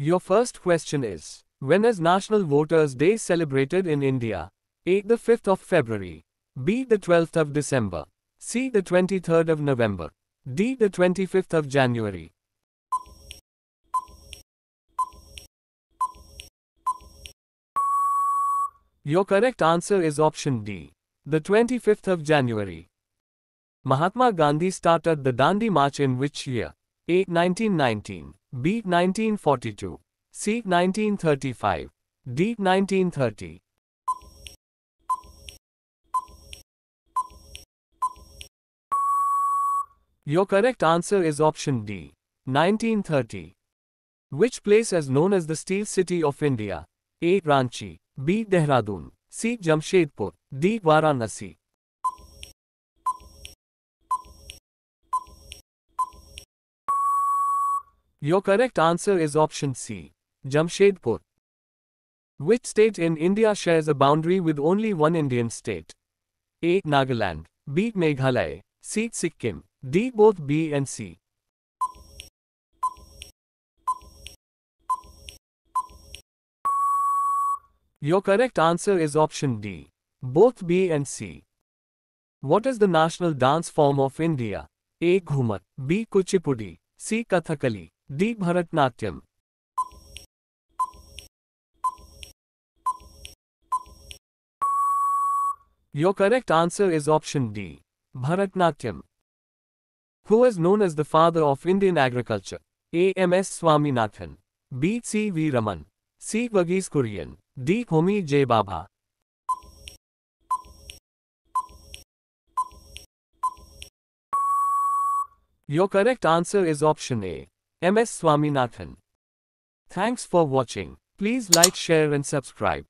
Your first question is, when is National Voters' Day celebrated in India? A. The 5th of February. B. The 12th of December. C. The 23rd of November. D. The 25th of January. Your correct answer is option D. The 25th of January. Mahatma Gandhi started the Dandi March in which year? A. 1919. Beat 1942. seat 1935. Deep 1930. Your correct answer is option D. 1930. Which place is known as the Steel City of India? A. Ranchi. B. Dehradun. C. Jamshedpur. D. Varanasi. Your correct answer is option C, Jamshedpur. Which state in India shares a boundary with only one Indian state? A. Nagaland. B. Meghalaya. C. Sikkim. D. Both B and C. Your correct answer is option D. Both B and C. What is the national dance form of India? A. Ghumar. B. Kuchipudi. C. Kathakali. The Bharatnatyam. Your correct answer is option D. Bharatnatyam. Who is known as the father of Indian agriculture? A. M. S. Swaminathan. B. C. V. Raman. C. Verghese Kurian. D. Homi J. Baba. Your correct answer is option A. MS Swaminathan. Thanks for watching. Please like, share and subscribe.